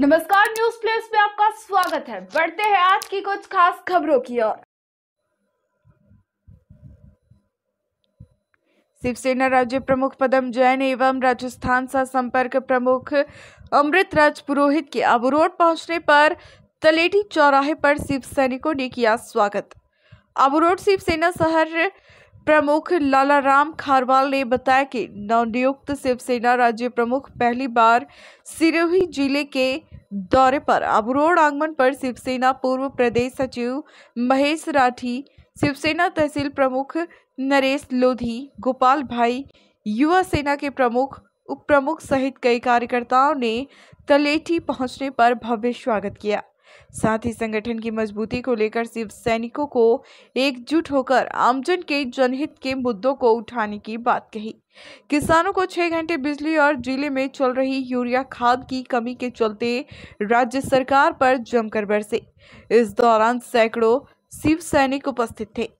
नमस्कार news place में आपका स्वागत है बढ़ते हैं आज की कुछ खास खबरों की ओर शिवसेना राज्य प्रमुख पदम जैन एवं राजस्थान सा संपर्क प्रमुख अमृत राज पुरोहित के आबूरोड पहुंचने पर तलेटी चौराहे पर शिव सैनिकों ने किया स्वागत अबरोड शिवसेना शहर प्रमुख लालाराम खारवाल ने बताया कि नवनियुक्त शिवसेना राज्य प्रमुख पहली बार सिरोही जिले के दौरे पर अबरोड आगमन पर शिवसेना पूर्व प्रदेश सचिव महेश राठी शिवसेना तहसील प्रमुख नरेश लोधी गोपाल भाई युवा सेना के प्रमुख उप प्रमुख सहित कई कार्यकर्ताओं ने तलेठी पहुंचने पर भव्य स्वागत किया साथ ही संगठन की मजबूती को लेकर शिव सैनिकों को एकजुट होकर आमजन के जनहित के मुद्दों को उठाने की बात कही किसानों को छह घंटे बिजली और जिले में चल रही यूरिया खाद की कमी के चलते राज्य सरकार पर जमकर बरसे इस दौरान सैकड़ों शिव सैनिक उपस्थित थे